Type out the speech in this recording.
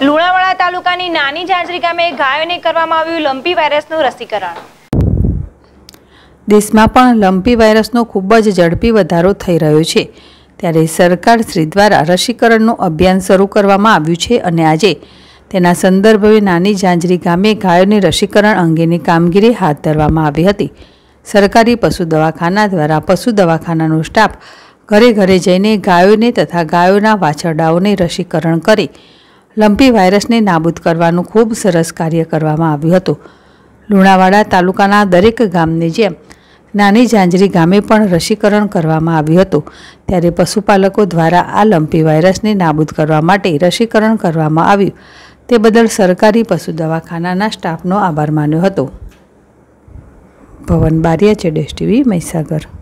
લુણાવાડા તાલુકાની નાની ઝાંઝરી ગામે ગાયોને કરવામાં આવ્યું લંપી વાયરસનું રસીકરણ દેશમાં પણ લંપી વાયરસનો ખૂબ જ ઝડપી વધારો થઈ રહ્યો છે ત્યારે સરકાર શ્રી દ્વારા રસીકરણનું અભિયાન શરૂ કરવામાં આવ્યું છે અને આજે તેના સંદર્ભે નાની ઝાંઝરી ગામે ગાયોને રસીકરણ અંગેની કામગીરી હાથ ધરવામાં આવી હતી સરકારી પશુ દવાખાના દ્વારા પશુ દવાખાનાનો સ્ટાફ ઘરે ઘરે જઈને ગાયોને તથા ગાયોના વાછરડાઓને રસીકરણ કરી લંપી વાયરસને નાબૂદ કરવાનું ખૂબ સરસ કાર્ય કરવામાં આવ્યું હતું લુણાવાડા તાલુકાના દરેક ગામની જેમ નાની ઝાંઝરી ગામે પણ રસીકરણ કરવામાં આવ્યું હતું ત્યારે પશુપાલકો દ્વારા આ લંપી વાયરસને નાબૂદ કરવા માટે રસીકરણ કરવામાં આવ્યું તે બદલ સરકારી પશુ દવાખાનાના સ્ટાફનો આભાર માન્યો હતો ભવન બારિયા છે ટીવી મહીસાગર